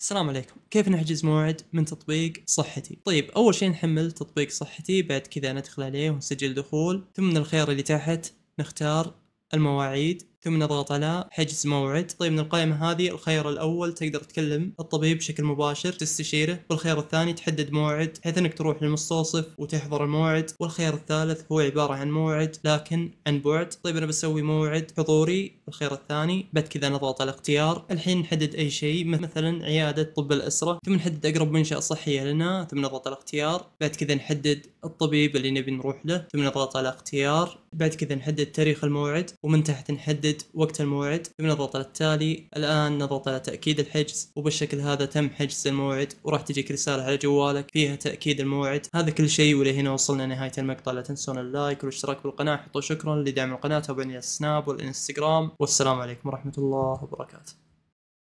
السلام عليكم كيف نحجز موعد من تطبيق صحتي طيب اول شيء نحمل تطبيق صحتي بعد كذا ندخل عليه ونسجل دخول ثم من الخيار اللي تحت نختار المواعيد ثم نضغط على حجز موعد طيب من القائمة هذه الخيار الأول تقدر تكلم الطبيب بشكل مباشر تستشيره والخيار الثاني تحدد موعد حيث أنك تروح للمستوصف وتحضر الموعد والخيار الثالث هو عبارة عن موعد لكن عن بعد طيب أنا بسوي موعد حضوري الخيار الثاني بعد كذا نضغط على اختيار الحين نحدد أي شيء مثلا عيادة طب الأسرة ثم نحدد أقرب منشأة صحية لنا ثم نضغط على اختيار بعد كذا نحدد الطبيب اللي نبي نروح له ثم نضغط على اختيار بعد كذا نحدد تاريخ الموعد ومن تحت نحدد تحدد وقت الموعد بنضغط على التالي الآن نضغط على تأكيد الحجز وبالشكل هذا تم حجز الموعد وراح تجيك رسالة على جوالك فيها تأكيد الموعد هذا كل شيء ولهنا وصلنا نهاية المقطع لا تنسون اللايك والاشتراك بالقناة حطوا شكرا لدعم القناة تابعوني على السناب والانستغرام والسلام عليكم ورحمة الله وبركاته